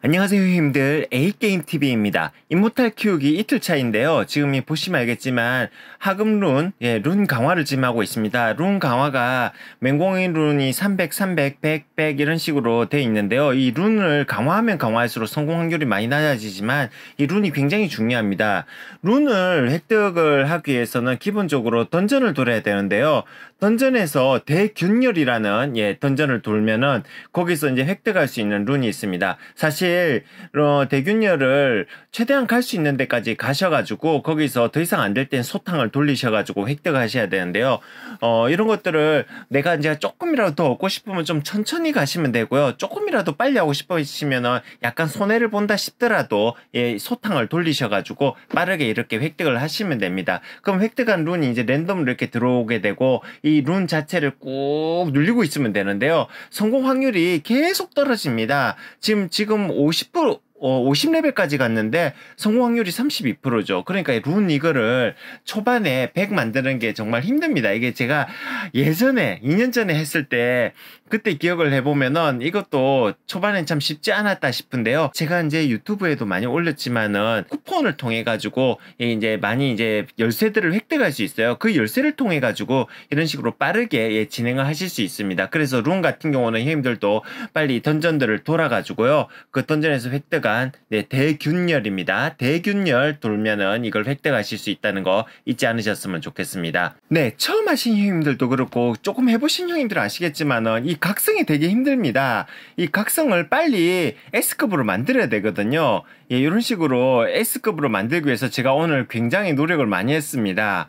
안녕하세요 힘들 A게임TV입니다. 임모탈 키우기 이틀 차인데요. 지금 이 보시면 알겠지만 하금룬 예, 룬 강화를 지금 하고 있습니다. 룬 강화가 맹공의 룬이 300, 300, 100, 100 이런 식으로 되어 있는데요. 이 룬을 강화하면 강화할수록 성공 확률이 많이 낮아지지만 이 룬이 굉장히 중요합니다. 룬을 획득을 하기 위해서는 기본적으로 던전을 돌아야 되는데요. 던전에서 대균열이라는 예, 던전을 돌면은 거기서 이제 획득할 수 있는 룬이 있습니다. 사실 사실 어, 대균열을 최대한 갈 수 있는 데까지 가셔가지고 거기서 더 이상 안될 땐 소탕을 돌리셔가지고 획득하셔야 되는데요. 어, 이런 것들을 내가 이제 조금이라도 더 얻고 싶으면 좀 천천히 가시면 되고요. 조금이라도 빨리 하고 싶으시면 약간 손해를 본다 싶더라도 예, 소탕을 돌리셔가지고 빠르게 이렇게 획득을 하시면 됩니다. 그럼 획득한 룬이 이제 랜덤으로 이렇게 들어오게 되고 이 룬 자체를 꾹 눌리고 있으면 되는데요. 성공 확률이 계속 떨어집니다. 지금 지금 50% 어, 50레벨까지 갔는데 성공 확률이 32%죠. 그러니까 룬 이거를 초반에 100 만드는 게 정말 힘듭니다. 이게 제가 예전에 2년 전에 했을 때 그때 기억을 해보면은 이것도 초반엔 참 쉽지 않았다 싶은데요. 제가 이제 유튜브에도 많이 올렸지만은 쿠폰을 통해 가지고 이제 많이 이제 열쇠들을 획득할 수 있어요. 그 열쇠를 통해 가지고 이런 식으로 빠르게 예, 진행을 하실 수 있습니다. 그래서 룬 같은 경우는 형님들도 빨리 던전들을 돌아가지고요. 그 던전에서 획득한 네, 대균열입니다. 대균열 돌면은 이걸 획득하실 수 있다는 거 잊지 않으셨으면 좋겠습니다. 네, 처음 하신 형님들도 그렇고 조금 해보신 형님들 아시겠지만은 이 각성이 되게 힘듭니다. 이 각성을 빨리 S급으로 만들어야 되거든요. 예, 이런 식으로 S급으로 만들기 위해서 제가 오늘 굉장히 노력을 많이 했습니다.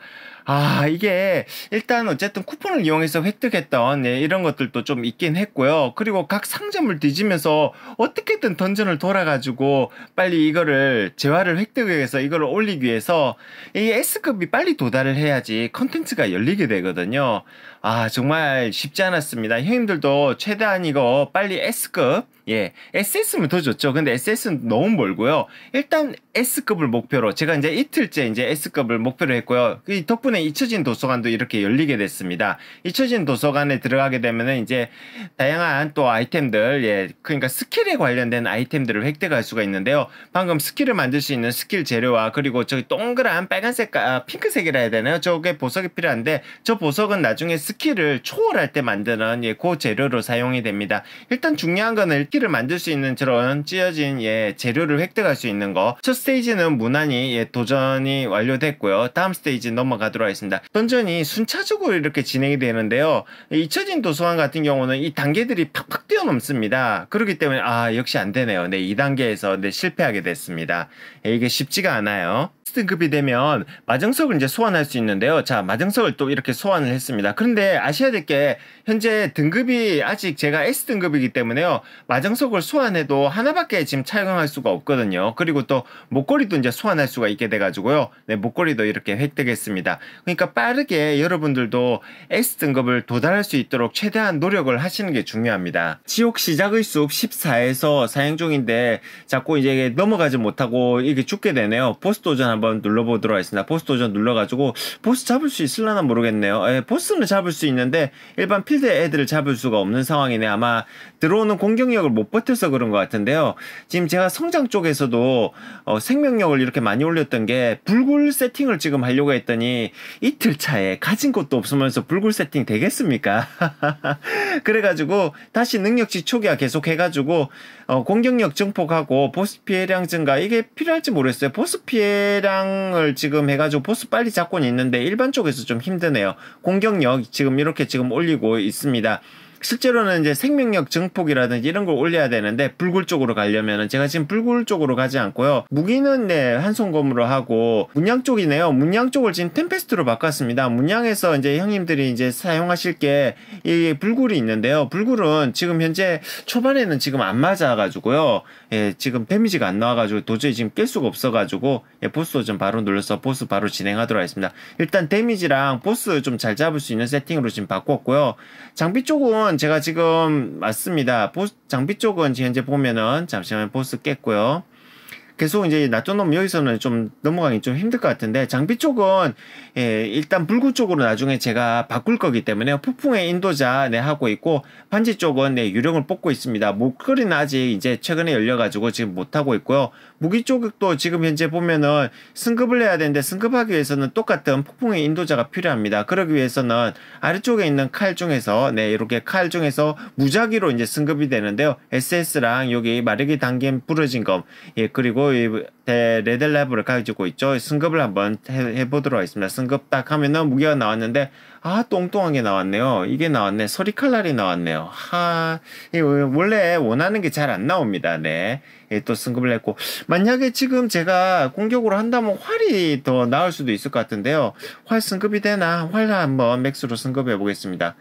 아, 이게 일단 어쨌든 쿠폰을 이용해서 획득했던 예, 이런 것들도 좀 있긴 했고요. 그리고 각 상점을 뒤지면서 어떻게든 던전을 돌아가지고 빨리 이거를 재화를 획득해서 이걸 올리기 위해서 이 S급이 빨리 도달을 해야지 컨텐츠가 열리게 되거든요. 아, 정말 쉽지 않았습니다. 형님들도 최대한 이거 빨리 S급, 예, SS면 더 좋죠. 근데 SS는 너무 멀고요. 일단 S급을 목표로, 제가 이제 이틀째 이제 S급을 목표로 했고요. 그 덕분에 잊혀진 도서관도 이렇게 열리게 됐습니다. 잊혀진 도서관에 들어가게 되면은 이제 다양한 또 아이템들, 예, 그러니까 스킬에 관련된 아이템들을 획득할 수가 있는데요. 방금 스킬을 만들 수 있는 스킬 재료와 그리고 저기 동그란 빨간색, 아, 핑크색이라 해야 되나요? 저게 보석이 필요한데, 저 보석은 나중에 스키를 초월할 때 만드는 예, 고 재료로 사용이 됩니다. 일단 중요한 거는 스키를 만들 수 있는 저런 찢어진 예, 재료를 획득할 수 있는 거. 첫 스테이지는 무난히 예, 도전이 완료됐고요. 다음 스테이지 넘어가도록 하겠습니다. 던전이 순차적으로 이렇게 진행이 되는데요. 잊혀진 도서관 같은 경우는 이 단계들이 팍팍 뛰어넘습니다. 그렇기 때문에 아 역시 안 되네요. 네, 2단계에서 네, 실패하게 됐습니다. 예, 이게 쉽지가 않아요. 등급이 되면 마정석을 이제 소환할 수 있는데요. 자, 마정석을 또 이렇게 소환을 했습니다. 그런데 아셔야 될 게 현재 등급이 아직 제가 S등급이기 때문에요. 마정석을 소환해도 하나밖에 지금 착용할 수가 없거든요. 그리고 또 목걸이도 이제 소환할 수가 있게 돼 가지고요. 네, 목걸이도 이렇게 획득했습니다. 그러니까 빠르게 여러분들도 S등급을 도달할 수 있도록 최대한 노력을 하시는 게 중요합니다. 지옥 시작의 숲 14에서 사행 중인데 자꾸 이제 넘어가지 못하고 이게 죽게 되네요. 보스 도전 한번 눌러보도록 하겠습니다. 보스 도전 눌러가지고 보스 잡을 수 있을라나 모르겠네요. 예, 보스는 잡을 수 있는데 일반 필드 애들을 잡을 수가 없는 상황이네. 아마 들어오는 공격력을 못 버텨서 그런 것 같은데요. 지금 제가 성장 쪽에서도 어, 생명력을 이렇게 많이 올렸던 게 불굴 세팅을 지금 하려고 했더니 이틀 차에 가진 것도 없으면서 불굴 세팅 되겠습니까? 그래가지고 다시 능력치 초기화 계속 해가지고 어, 공격력 증폭하고 보스 피해량 증가 이게 필요할지 모르겠어요. 보스 피해량을 지금 해가지고 보스 빨리 잡고는 있는데 일반 쪽에서 좀 힘드네요. 공격력 지금 이렇게 지금 올리고 있습니다. 실제로는 이제 생명력 증폭이라든지 이런 걸 올려야 되는데 불굴 쪽으로 가려면은 제가 지금 불굴 쪽으로 가지 않고요. 무기는 네 한손검으로 하고 문양 쪽이네요. 문양 쪽을 지금 템페스트로 바꿨습니다. 문양에서 이제 형님들이 이제 사용하실 게 이 불굴이 있는데요. 불굴은 지금 현재 초반에는 지금 안 맞아가지고요. 예, 지금 데미지가 안 나와가지고 도저히 지금 깰 수가 없어가지고 예, 보스 좀 바로 눌러서 보스 바로 진행하도록 하겠습니다. 일단 데미지랑 보스 좀 잘 잡을 수 있는 세팅으로 지금 바꿨고요. 장비 쪽은 쪽은 제가 지금 맞습니다. 보스, 장비 쪽은 현재 보면은 잠시만 보스 깼고요. 계속 이제 낮춰놓으면 여기서는 좀 넘어가기 좀 힘들 것 같은데 장비 쪽은 예, 일단 불구 쪽으로 나중에 제가 바꿀 거기 때문에 폭풍의 인도자 네 하고 있고 반지 쪽은 네 유령을 뽑고 있습니다. 목걸이는 아직 이제 최근에 열려가지고 지금 못 하고 있고요. 무기 쪽도 지금 현재 보면은 승급을 해야 되는데 승급하기 위해서는 똑같은 폭풍의 인도자가 필요합니다. 그러기 위해서는 아래쪽에 있는 칼 중에서 네 이렇게 칼 중에서 무작위로 이제 승급이 되는데요. SS랑 여기 마르기 당긴 부러진 검예 그리고 이대 네, 레드랩을 가지고 있죠. 승급을 한번 해, 보도록 하겠습니다. 승급 딱 하면은 무게가 나왔는데 아똥똥하게 나왔네요. 이게 나왔네. 소리 칼날이 나왔네요. 하 원래 원하는 게 잘 안 나옵니다. 네. 예, 또 승급을 했고 만약에 지금 제가 공격으로 한다면 활이 더 나을 수도 있을 것 같은데요. 활 승급이 되나? 활 한번 맥스로 승급해 보겠습니다.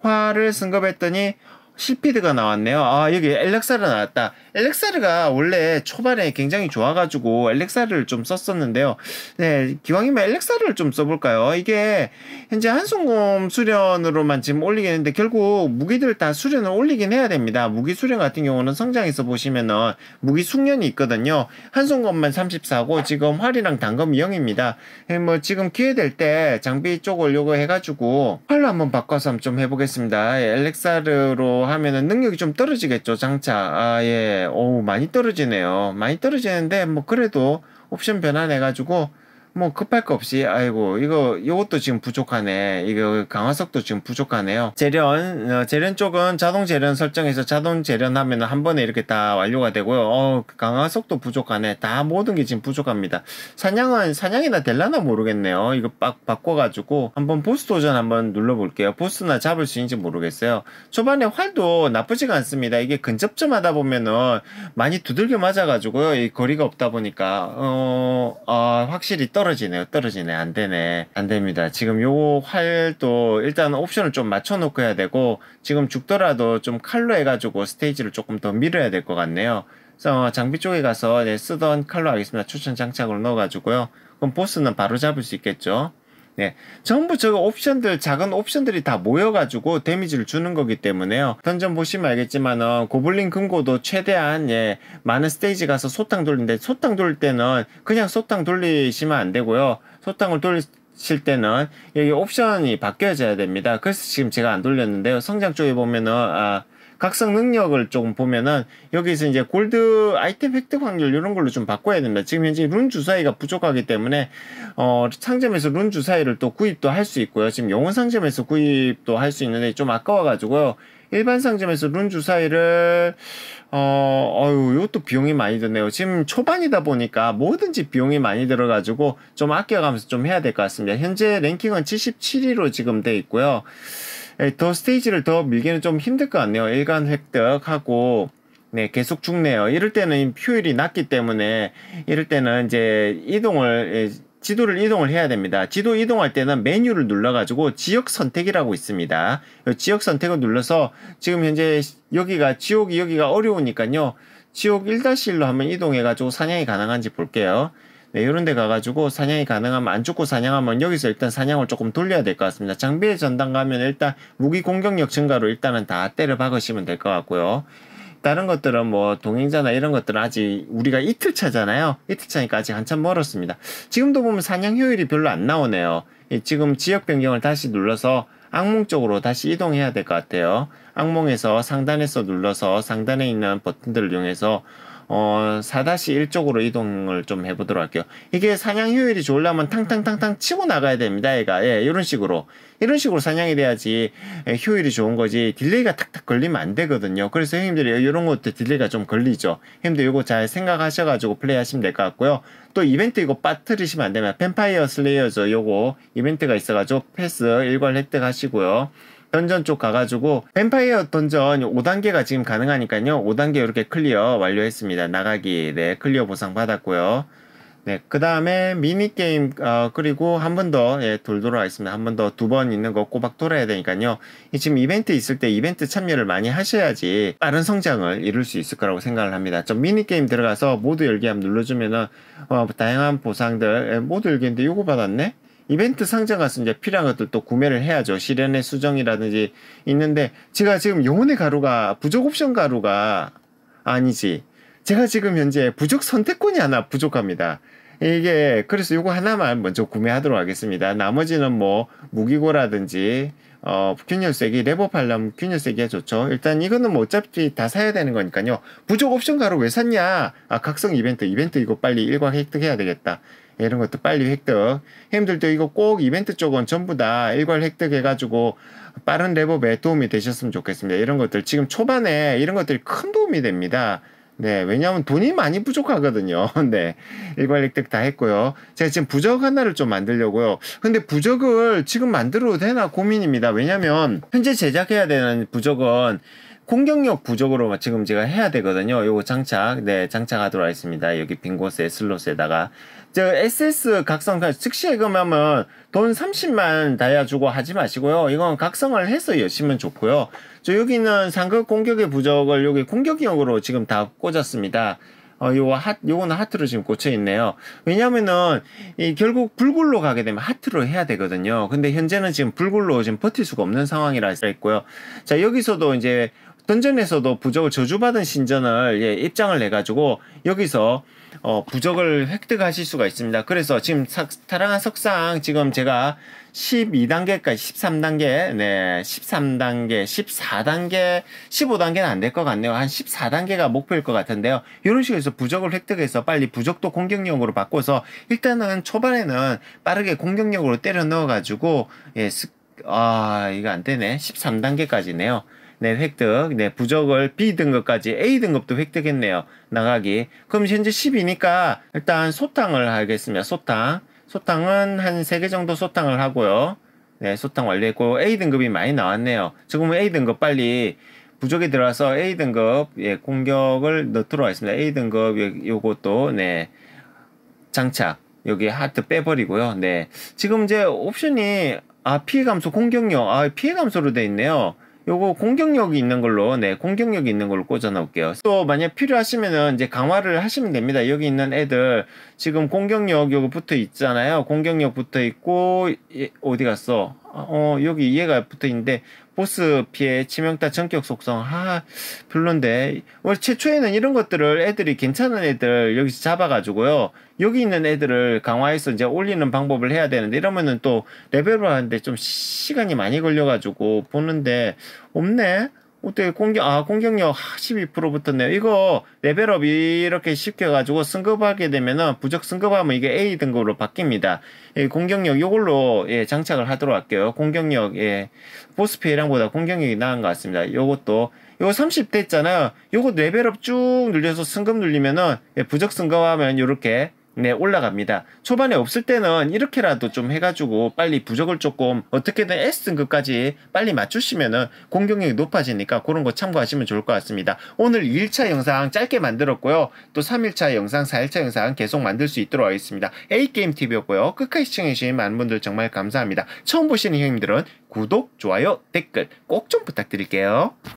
활을 승급했더니 실피드가 나왔네요. 아, 여기 엘렉사르 나왔다. 엘렉사르가 원래 초반에 굉장히 좋아가지고 엘렉사르를 좀 썼었는데요. 네, 기왕이면 엘렉사르를 좀 써볼까요? 이게 현재 한송곰 수련으로만 지금 올리겠는데 결국 무기들 다 수련을 올리긴 해야 됩니다. 무기 수련 같은 경우는 성장해서 보시면은 무기 숙련이 있거든요. 한송검만 34고 지금 활이랑 단검이 0입니다. 예, 뭐 지금 기회 될 때 장비 쪽을 요거 해가지고 활로 한번 바꿔서 좀 해보겠습니다. 예, 엘렉사르로 하면은 능력이 좀 떨어지겠죠 장차 아예오 많이 떨어지네요 많이 떨어지는데 뭐 그래도 옵션 변환해 가지고 뭐 급할 거 없이 아이고 이거 이것도 지금 부족하네 이거 강화석도 지금 부족하네요 재련 어, 재련 쪽은 자동 재련 설정해서 자동 재련하면 한 번에 이렇게 다 완료가 되고요 어, 강화석도 부족하네 다 모든 게 지금 부족합니다 사냥은 사냥이나 될라나 모르겠네요 이거 빡 바꿔가지고 한번 보스 도전 한번 눌러볼게요 보스나 잡을 수 있는지 모르겠어요 초반에 활도 나쁘지가 않습니다 이게 근접점 하다 보면은 많이 두들겨 맞아가지고요 이 거리가 없다 보니까 어, 어 확실히 떨어 떨어지네요. 떨어지네. 안 되네. 안 됩니다. 지금 요 활도 일단 옵션을 좀 맞춰놓고 해야 되고 지금 죽더라도 좀 칼로 해가지고 스테이지를 조금 더 밀어야 될 것 같네요. 그래서 장비 쪽에 가서 네, 쓰던 칼로 하겠습니다. 추천 장착으로 넣어가지고요. 그럼 보스는 바로 잡을 수 있겠죠. 네. 전부 저 옵션들, 작은 옵션들이 다 모여가지고 데미지를 주는 거기 때문에요. 던전 보시면 알겠지만은, 어, 고블린 금고도 최대한, 예, 많은 스테이지 가서 소탕 돌리는데, 소탕 돌릴 때는 그냥 소탕 돌리시면 안 되고요. 소탕을 돌리, 실 때는 여기 옵션이 바뀌어져야 됩니다. 그래서 지금 제가 안 돌렸는데요. 성장 쪽에 보면은 아 각성 능력을 조금 보면은 여기서 이제 골드 아이템 획득 확률 이런 걸로 좀 바꿔야 됩니다. 지금 현재 룬 주사위가 부족하기 때문에 어 상점에서 룬 주사위를 또 구입도 할 수 있고요. 지금 영혼 상점에서 구입도 할 수 있는데 좀 아까워 가지고요. 일반 상점에서 룬 주사위를 어, 어유 이것도 비용이 많이 드네요. 지금 초반이다 보니까 뭐든지 비용이 많이 들어가지고 좀 아껴가면서 좀 해야 될 것 같습니다. 현재 랭킹은 77위로 지금 돼 있고요. 예, 더 스테이지를 더 밀기는 좀 힘들 것 같네요. 일간 획득하고 네, 계속 죽네요. 이럴 때는 표율이 낮기 때문에 이럴 때는 이제 이동을 예, 지도를 이동을 해야 됩니다. 지도 이동할 때는 메뉴를 눌러가지고 지역 선택이라고 있습니다. 지역 선택을 눌러서 지금 현재 여기가 지옥이 여기가 어려우니까요. 지옥 1-1로 한번 이동해가지고 사냥이 가능한지 볼게요. 네, 이런 데 가가지고 사냥이 가능하면 안 죽고 사냥하면 여기서 일단 사냥을 조금 돌려야 될 것 같습니다. 장비의 전당 가면 일단 무기 공격력 증가로 일단은 다 때려 박으시면 될 것 같고요. 다른 것들은 뭐 동행자나 이런 것들은 아직 우리가 이틀 차잖아요. 이틀 차니까 아직 한참 멀었습니다. 지금도 보면 사냥 효율이 별로 안 나오네요. 예, 지금 지역 변경을 다시 눌러서 악몽 쪽으로 다시 이동해야 될 것 같아요. 악몽에서 상단에서 눌러서 상단에 있는 버튼들을 이용해서 어, 4-1 쪽으로 이동을 좀 해보도록 할게요. 이게 사냥 효율이 좋으려면 탕탕탕탕 치고 나가야 됩니다, 얘가. 예, 이런 식으로. 이런 식으로 사냥이 돼야지 효율이 좋은 거지 딜레이가 탁탁 걸리면 안 되거든요. 그래서 형님들이 이런 것도 딜레이가 좀 걸리죠. 형님들 이거 잘 생각하셔가지고 플레이하시면 될 것 같고요. 또 이벤트 이거 빠뜨리시면 안 되면 팬파이어 슬레이어죠. 요거 이벤트가 있어가지고 패스 일괄 획득하시고요. 던전 쪽 가가지고 뱀파이어 던전 5단계가 지금 가능하니까요. 5단계 이렇게 클리어 완료했습니다. 나가기 네 클리어 보상 받았고요. 네, 그 다음에 미니게임, 어, 그리고 한 번 더, 예, 돌도록 하겠습니다. 한 번 더, 두 번 있는 거 꼬박 돌아야 되니까요. 지금 이벤트 있을 때 이벤트 참여를 많이 하셔야지 빠른 성장을 이룰 수 있을 거라고 생각을 합니다. 저 미니게임 들어가서 모두 열기함 눌러주면은, 어, 다양한 보상들, 예, 모두 열기인데 요거 받았네? 이벤트 상장 가서 이제 필요한 것들도 구매를 해야죠. 시련의 수정이라든지 있는데 제가 지금 영혼의 가루가 부족 옵션 가루가 아니지. 제가 지금 현재 부족 선택권이 하나 부족합니다. 이게 그래서 이거 하나만 먼저 구매하도록 하겠습니다. 나머지는 뭐 무기고라든지 어 균열세기 레버팔람 균열세기가 좋죠. 일단 이거는 뭐 어차피 다 사야 되는 거니까요. 부족 옵션 가루 왜 샀냐? 아 각성 이벤트 이벤트 이거 빨리 일과 획득해야 되겠다. 이런 것도 빨리 획득. 힘들도 이거 꼭 이벤트 쪽은 전부 다 일괄 획득해가지고 빠른 레벨에 도움이 되셨으면 좋겠습니다. 이런 것들 지금 초반에 이런 것들이 큰 도움이 됩니다. 네, 왜냐하면 돈이 많이 부족하거든요. 네, 일괄 획득 다 했고요. 제가 지금 부적 하나를 좀 만들려고요. 근데 부적을 지금 만들어도 되나 고민입니다. 왜냐하면 현재 제작해야 되는 부적은 공격력 부족으로 지금 제가 해야 되거든요. 요거 장착, 네, 장착하도록 하겠습니다. 여기 빈 곳에 슬롯에다가. 저 SS 각성, 그 즉시해 금하면 돈 30만 다이 주고 하지 마시고요. 이건 각성을 해서 여시면 좋고요. 저 여기는 상급 공격의 부족을 여기 공격력으로 지금 다 꽂았습니다. 어, 요거 핫, 요거는 하트로 지금 꽂혀 있네요. 왜냐면은, 이 결국 불굴로 가게 되면 하트로 해야 되거든요. 근데 현재는 지금 불굴로 지금 버틸 수가 없는 상황이라 했고요. 자, 여기서도 이제 던전에서도 부적을 저주받은 신전을 예, 입장을 내가지고 여기서 어, 부적을 획득하실 수가 있습니다. 그래서 지금 사, 타랑한 석상 지금 제가 12단계까지 13단계, 네, 13단계, 14단계, 15단계는 안 될 것 같네요. 한 14단계가 목표일 것 같은데요. 이런 식으로 해서 부적을 획득해서 빨리 부적도 공격력으로 바꿔서 일단은 초반에는 빠르게 공격력으로 때려 넣어가지고 예, 아 이거 안 되네. 13단계까지네요. 네, 획득. 네, 부적을 B 등급까지 A 등급도 획득했네요. 나가기. 그럼 현재 10이니까 일단 소탕을 하겠습니다. 소탕. 소탕은 한 3개 정도 소탕을 하고요. 네, 소탕 완료했고 A 등급이 많이 나왔네요. 지금은 A 등급 빨리 부족이 들어와서 A 등급 예, 공격을 넣도록 하겠습니다. A 등급 요것도 네. 장착. 여기 하트 빼버리고요. 네. 지금 이제 옵션이 아 피해 감소 공격력 아 피해 감소로 돼 있네요. 요거 공격력이 있는 걸로 네 공격력이 있는 걸로 꽂아 놓을게요 또 만약 필요하시면은 이제 강화를 하시면 됩니다 여기 있는 애들 지금 공격력 요거 붙어 있잖아요 공격력 붙어 있고 어디 갔어 어, 어 여기 얘가 붙어 있는데 보스 피해 치명타 전격 속성 아 별론데 원래 최초에는 이런 것들을 애들이 괜찮은 애들 여기서 잡아가지고요 여기 있는 애들을 강화해서 이제 올리는 방법을 해야 되는데 이러면은 또 레벨을 하는데 좀 시간이 많이 걸려가지고 보는데 없네 어때게 공격 아 공격력 12%붙었네요. 이거 레벨업 이렇게 쉽게 가지고 승급하게 되면은 부적 승급하면 이게 A 등급으로 바뀝니다. 예, 공격력 이걸로 예, 장착을 하도록 할게요. 공격력 예, 보스 피해량보다 공격력이 나은 것 같습니다. 요것도 요거 30대 있잖아요. 요거 레벨업 쭉 늘려서 승급 늘리면은 예, 부적 승급하면 요렇게 네, 올라갑니다. 초반에 없을 때는 이렇게라도 좀 해가지고 빨리 부적을 조금 어떻게든 S등급까지 빨리 맞추시면은 공격력이 높아지니까 그런 거 참고하시면 좋을 것 같습니다. 오늘 1차 영상 짧게 만들었고요. 또 3일차 영상, 4일차 영상 계속 만들 수 있도록 하겠습니다. A게임TV였고요. 끝까지 시청해주신 많은 분들 정말 감사합니다. 처음 보시는 형님들은 구독, 좋아요, 댓글 꼭 좀 부탁드릴게요.